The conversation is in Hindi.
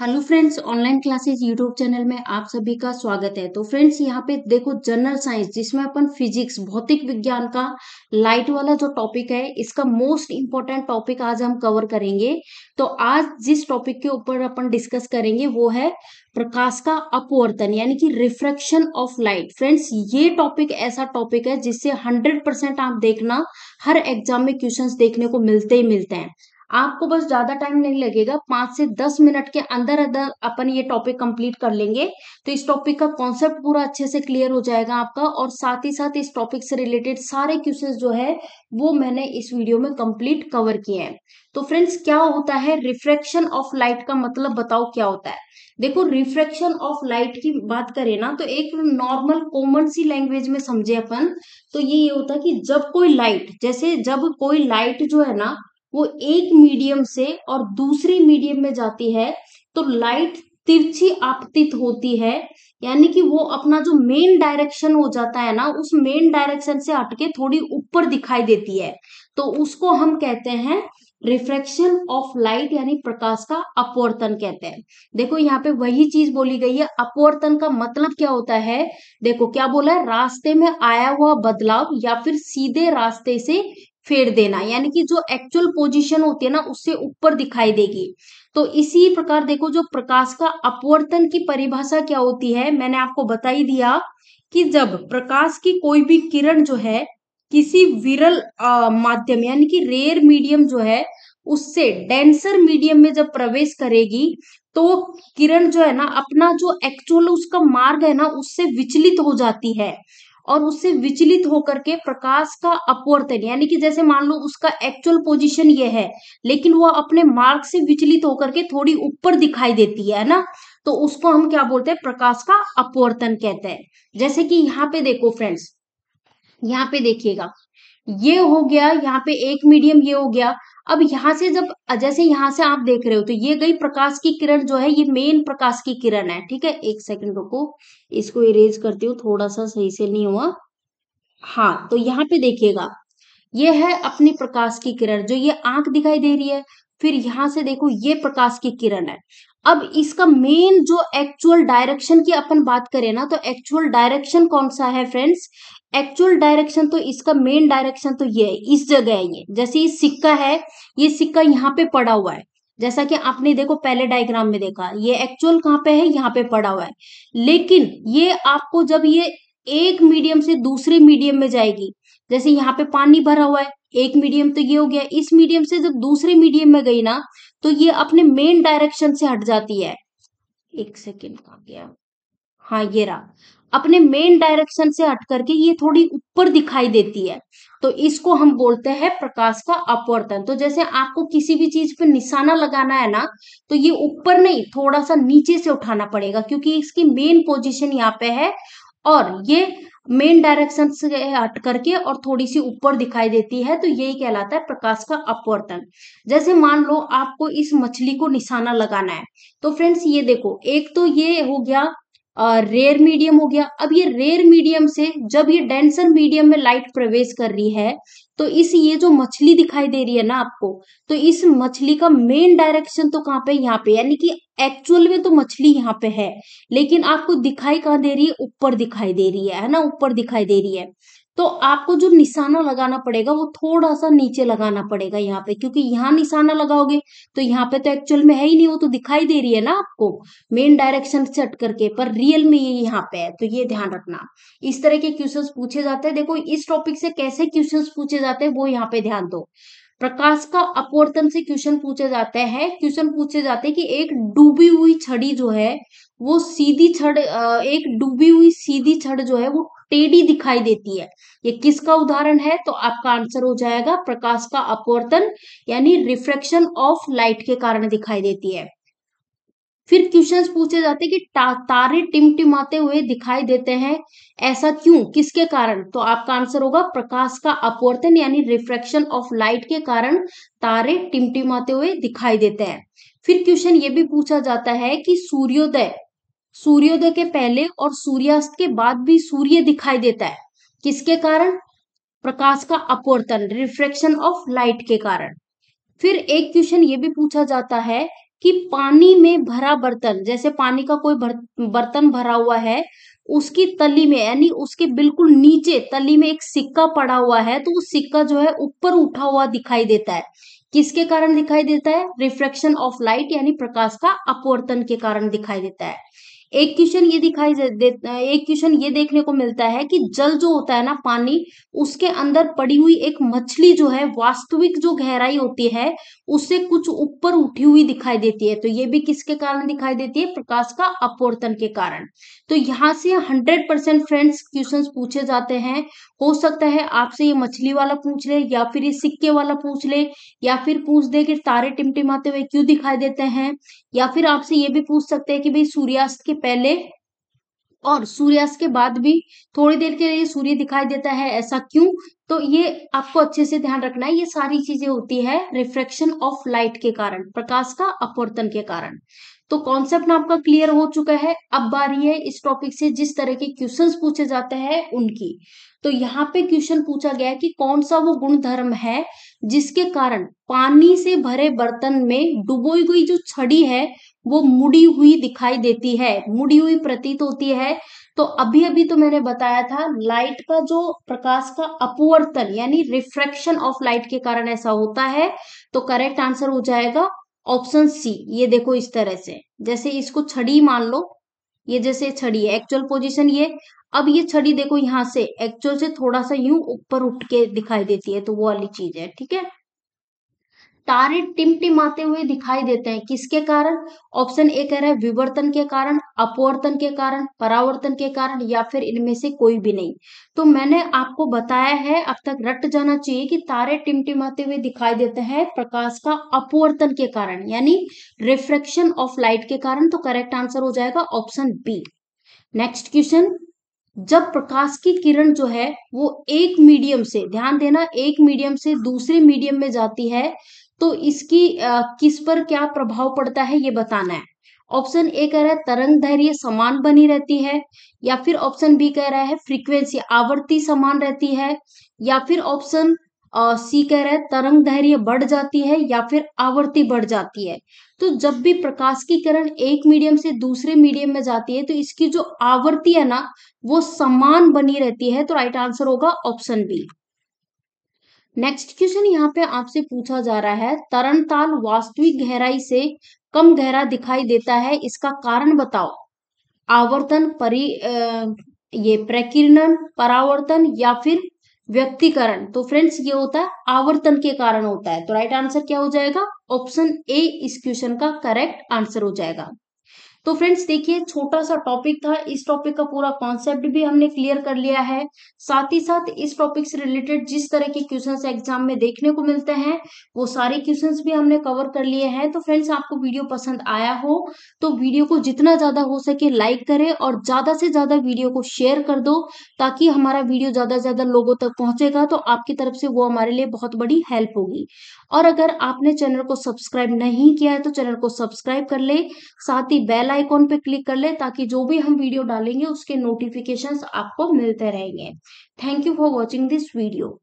hello friends online classes YouTube channel में आप सभी का स्वागत है तो फ्रेंड्स यहाँ पे देखो जनरल साइंस जिसमें अपन फिजिक्स भौतिक विज्ञान का लाइट वाला जो टॉपिक है इसका मोस्ट इंपॉर्टेंट टॉपिक आज हम कवर करेंगे तो आज जिस टॉपिक के ऊपर अपन डिस्कस करेंगे वो है प्रकाश का अपवर्तन यानी कि रिफ्रेक्शन ऑफ लाइट फ्रेंड्स ये टॉपिक ऐसा टॉपिक है जिससे हंड्रेड आप देखना हर एग्जाम में क्वेश्चन देखने को मिलते ही मिलते हैं आपको बस ज्यादा टाइम नहीं लगेगा पांच से दस मिनट के अंदर अंदर अपन ये टॉपिक कंप्लीट कर लेंगे तो इस टॉपिक का कॉन्सेप्ट पूरा अच्छे से क्लियर हो जाएगा आपका और साथ ही साथ इस टॉपिक से रिलेटेड सारे क्वेश्चन जो है वो मैंने इस वीडियो में कंप्लीट कवर किए हैं तो फ्रेंड्स क्या होता है रिफ्रेक्शन ऑफ लाइट का मतलब बताओ क्या होता है देखो रिफ्रेक्शन ऑफ लाइट की बात करें ना तो एक नॉर्मल कॉमन सी लैंग्वेज में समझे अपन तो ये ये होता है कि जब कोई लाइट जैसे जब कोई लाइट जो है ना वो एक मीडियम से और दूसरे मीडियम में जाती है तो लाइट तिरछी आपतित होती है यानी कि वो अपना जो मेन डायरेक्शन हो जाता है ना उस मेन डायरेक्शन से हटके थोड़ी ऊपर दिखाई देती है तो उसको हम कहते हैं रिफ्रेक्शन ऑफ लाइट यानी प्रकाश का अपवर्तन कहते हैं देखो यहाँ पे वही चीज बोली गई है अपवर्तन का मतलब क्या होता है देखो क्या बोला है रास्ते में आया हुआ बदलाव या फिर सीधे रास्ते से फेर देना यानी कि जो एक्चुअल पोजीशन होती है ना उससे ऊपर दिखाई देगी तो इसी प्रकार देखो जो प्रकाश का अपवर्तन की परिभाषा क्या होती है मैंने आपको बता ही दिया कि जब प्रकाश की कोई भी किरण जो है किसी विरल माध्यम यानी कि रेयर मीडियम जो है उससे डेंसर मीडियम में जब प्रवेश करेगी तो किरण जो है ना अपना जो एक्चुअल उसका मार्ग है ना उससे विचलित हो जाती है और उससे विचलित होकर के प्रकाश का अपवर्तन यानी कि जैसे मान लो उसका एक्चुअल पोजीशन ये है लेकिन वह अपने मार्ग से विचलित होकर के थोड़ी ऊपर दिखाई देती है ना तो उसको हम क्या बोलते हैं प्रकाश का अपवर्तन कहते हैं जैसे कि यहाँ पे देखो फ्रेंड्स यहाँ पे देखिएगा ये हो गया यहाँ पे एक मीडियम ये हो गया अब यहां से जब जैसे यहाँ से आप देख रहे हो तो ये गई प्रकाश की किरण जो है ये मेन प्रकाश की किरण है ठीक है एक सेकंड रुको इसको इरेज करती हूँ थोड़ा सा सही से नहीं हुआ हाँ तो यहाँ पे देखिएगा ये है अपनी प्रकाश की किरण जो ये आंख दिखाई दे रही है फिर यहां से देखो ये प्रकाश की किरण है अब इसका मेन जो एक्चुअल डायरेक्शन की अपन बात करें ना तो एक्चुअल डायरेक्शन कौन सा है फ्रेंड्स एक्चुअल डायरेक्शन तो इसका मेन डायरेक्शन तो ये है इस जगह है ये जैसे ये सिक्का है ये सिक्का यहाँ पे पड़ा हुआ है जैसा कि आपने देखो पहले डायग्राम में देखा ये एक्चुअल कहाँ पे है यहाँ पे पड़ा हुआ है लेकिन ये आपको जब ये एक मीडियम से दूसरे मीडियम में जाएगी जैसे यहाँ पे पानी भरा हुआ है एक मीडियम तो ये हो गया इस मीडियम से जब दूसरे मीडियम में गई ना तो ये अपने मेन डायरेक्शन से हट जाती है एक सेकेंड कहा गया हाँ ये रहा अपने मेन डायरेक्शन से हट करके ये थोड़ी ऊपर दिखाई देती है तो इसको हम बोलते हैं प्रकाश का अपवर्तन तो जैसे आपको किसी भी चीज पे निशाना लगाना है ना तो ये ऊपर नहीं थोड़ा सा नीचे से उठाना पड़ेगा क्योंकि इसकी मेन पोजिशन यहाँ पे है और ये मेन डायरेक्शन से हट करके और थोड़ी सी ऊपर दिखाई देती है तो यही कहलाता है प्रकाश का अपवर्तन जैसे मान लो आपको इस मछली को निशाना लगाना है तो फ्रेंड्स ये देखो एक तो ये हो गया रेयर मीडियम हो गया अब ये रेयर मीडियम से जब ये डेंसर मीडियम में लाइट प्रवेश कर रही है तो इस ये जो मछली दिखाई दे रही है ना आपको तो इस मछली का मेन डायरेक्शन तो कहाँ पे यहाँ पे यानी कि एक्चुअल में तो मछली यहाँ पे है लेकिन आपको दिखाई कहाँ दे रही है ऊपर दिखाई दे रही है है ना ऊपर दिखाई दे रही है तो आपको जो निशाना लगाना पड़ेगा वो थोड़ा सा नीचे लगाना पड़ेगा यहाँ पे क्योंकि यहाँ निशाना लगाओगे तो यहाँ पे तो एक्चुअल में है ही नहीं वो तो दिखाई दे रही है ना आपको मेन डायरेक्शन सेट करके पर रियल में ये यहाँ पे है तो ये ध्यान रखना इस तरह के क्वेश्चन पूछे जाते हैं देखो इस टॉपिक से कैसे क्वेश्चन पूछे जाते हैं वो यहाँ पे ध्यान दो प्रकाश का अपवर्तन से क्वेश्चन पूछे जाते हैं क्वेश्चन पूछे जाते हैं कि एक डूबी हुई छड़ी जो है वो सीधी छड़ एक डूबी हुई सीधी छड़ जो है वो टेढ़ी दिखाई देती है ये किसका उदाहरण है तो आपका आंसर हो जाएगा प्रकाश का अपवर्तन यानी रिफ्रेक्शन ऑफ लाइट के कारण दिखाई देती है फिर क्वेश्चंस पूछे जाते हैं कि ता, तारे टिमटिमाते हुए दिखाई देते हैं ऐसा क्यों किसके कारण तो आपका आंसर होगा प्रकाश का अपवर्तन यानी रिफ्रेक्शन ऑफ लाइट के कारण तारे टिमटिमाते हुए दिखाई देते हैं फिर क्वेश्चन ये भी पूछा जाता है कि सूर्योदय सूर्योदय के पहले और सूर्यास्त के बाद भी सूर्य दिखाई देता है किसके कारण प्रकाश का अपवर्तन रिफ्रेक्शन ऑफ लाइट के कारण फिर एक क्वेश्चन ये भी पूछा जाता है कि पानी में भरा बर्तन जैसे पानी का कोई बर्तन भरा हुआ है उसकी तली में यानी उसके बिल्कुल नीचे तली में एक सिक्का पड़ा हुआ है तो वो सिक्का जो है ऊपर उठा हुआ दिखाई देता है किसके कारण दिखाई देता है रिफ्लेक्शन ऑफ लाइट यानी प्रकाश का अपवर्तन के कारण दिखाई देता है एक क्वेश्चन ये दिखाई एक क्वेश्चन ये देखने को मिलता है कि जल जो होता है ना पानी उसके अंदर पड़ी हुई एक मछली जो है वास्तविक जो गहराई होती है उससे कुछ ऊपर उठी हुई दिखाई देती है तो ये भी किसके कारण दिखाई देती है प्रकाश का अपवर्तन के कारण तो यहाँ से हंड्रेड परसेंट फ्रेंड्स क्वेश्चन पूछे जाते हैं हो सकता है आपसे ये मछली वाला पूछ ले या फिर ये सिक्के वाला पूछ ले या फिर पूछ दे कि तारे टिमटिमाते हुए क्यों दिखाई देते हैं या फिर आपसे ये भी पूछ सकते हैं कि भाई सूर्यास्त के पहले और सूर्यास्त के बाद भी थोड़ी देर के लिए सूर्य दिखाई देता है ऐसा क्यों तो ये आपको अच्छे से ध्यान रखना है ये सारी चीजें होती है रिफ्रेक्शन ऑफ लाइट के कारण प्रकाश का अपवर्तन के कारण तो कॉन्सेप्ट आपका क्लियर हो चुका है अब बारी है इस टॉपिक से जिस तरह के क्वेश्चंस पूछे जाते हैं उनकी तो यहाँ पे क्वेश्चन पूछा गया कि कौन सा वो गुण धर्म है जिसके कारण पानी से भरे बर्तन में डुबोई हुई जो छड़ी है वो मुड़ी हुई दिखाई देती है मुड़ी हुई प्रतीत होती है तो अभी अभी तो मैंने बताया था लाइट का जो प्रकाश का अपवर्तन यानी रिफ्रेक्शन ऑफ लाइट के कारण ऐसा होता है तो करेक्ट आंसर हो जाएगा ऑप्शन सी ये देखो इस तरह से जैसे इसको छड़ी मान लो ये जैसे छड़ी है एक्चुअल पोजिशन ये अब ये छड़ी देखो यहाँ से एक्चुअल से थोड़ा सा यूं ऊपर उठ के दिखाई देती है तो वो वाली चीज है ठीक है तारे टिमटिमाते हुए दिखाई देते हैं किसके कारण ऑप्शन ए कह रहा है विवर्तन के कारण अपवर्तन के कारण परावर्तन के कारण या फिर इनमें से कोई भी नहीं तो मैंने आपको बताया है अब तक रट जाना चाहिए कि तारे टिमटिमाते हुए दिखाई देते हैं प्रकाश का अपवर्तन के कारण यानी रिफ्रेक्शन ऑफ लाइट के कारण तो करेक्ट आंसर हो जाएगा ऑप्शन बी नेक्स्ट क्वेश्चन जब प्रकाश की किरण जो है वो एक मीडियम से ध्यान देना एक मीडियम से दूसरे मीडियम में जाती है तो इसकी किस पर क्या प्रभाव पड़ता है ये बताना है ऑप्शन ए कह रहा है तरंग धैर्य समान बनी रहती है या फिर ऑप्शन बी कह रहा है फ्रीक्वेंसी आवृत्ति समान रहती है या फिर ऑप्शन सी कह रहा है तरंग धैर्य बढ़ जाती है या फिर आवृत्ति बढ़ जाती है तो जब भी प्रकाश की किरण एक मीडियम से दूसरे मीडियम में जाती है तो इसकी जो आवृत्ति है ना वो समान बनी रहती है तो राइट आंसर होगा ऑप्शन बी नेक्स्ट क्वेश्चन यहाँ पे आपसे पूछा जा रहा है तरण ताल वास्तविक गहराई से कम गहरा दिखाई देता है इसका कारण बताओ आवर्तन परि ये प्रकीर्णन परावर्तन या फिर व्यक्तिकरण तो फ्रेंड्स ये होता है आवर्तन के कारण होता है तो राइट आंसर क्या हो जाएगा ऑप्शन ए इस क्वेश्चन का करेक्ट आंसर हो जाएगा तो फ्रेंड्स देखिए छोटा सा टॉपिक था इस टॉपिक का पूरा कॉन्सेप्ट भी हमने क्लियर कर लिया है साथ ही साथ इस टॉपिक से रिलेटेड जिस तरह के क्वेश्चन एग्जाम में देखने को मिलते हैं वो सारे क्वेश्चन भी हमने कवर कर लिए हैं तो फ्रेंड्स आपको वीडियो पसंद आया हो तो वीडियो को जितना ज्यादा हो सके लाइक करें और ज्यादा से ज्यादा वीडियो को शेयर कर दो ताकि हमारा वीडियो ज्यादा से ज्यादा लोगों तक पहुंचेगा तो आपकी तरफ से वो हमारे लिए बहुत बड़ी हेल्प होगी और अगर आपने चैनल को सब्सक्राइब नहीं किया है तो चैनल को सब्सक्राइब कर ले साथ ही बेल बेल आइकॉन पे क्लिक कर ले ताकि जो भी हम वीडियो डालेंगे उसके नोटिफिकेशंस आपको मिलते रहेंगे thank you for watching this video